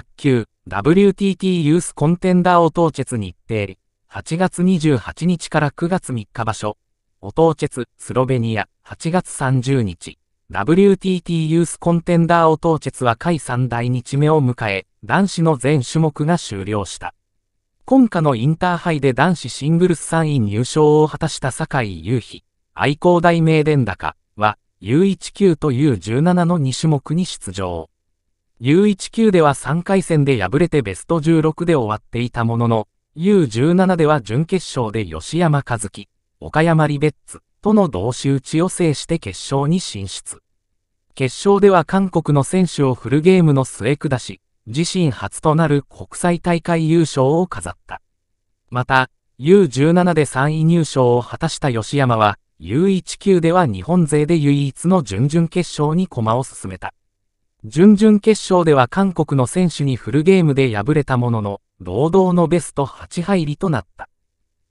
卓球 WTT ユースコンテンダーチ当節日程8月28日から9月3日場所お当節スロベニア8月30日 WTT ユースコンテンダーチ当節は開3大日目を迎え男子の全種目が終了した今夏のインターハイで男子シングルス3位入賞を果たした酒井優妃愛工大名電高は U19 と U17 の2種目に出場 U19 では3回戦で敗れてベスト16で終わっていたものの、U17 では準決勝で吉山和樹、岡山リベッツとの同士打ちを制して決勝に進出。決勝では韓国の選手をフルゲームの末下し、自身初となる国際大会優勝を飾った。また、U17 で3位入賞を果たした吉山は、U19 では日本勢で唯一の準々決勝に駒を進めた。準々決勝では韓国の選手にフルゲームで敗れたものの、堂々のベスト8入りとなった。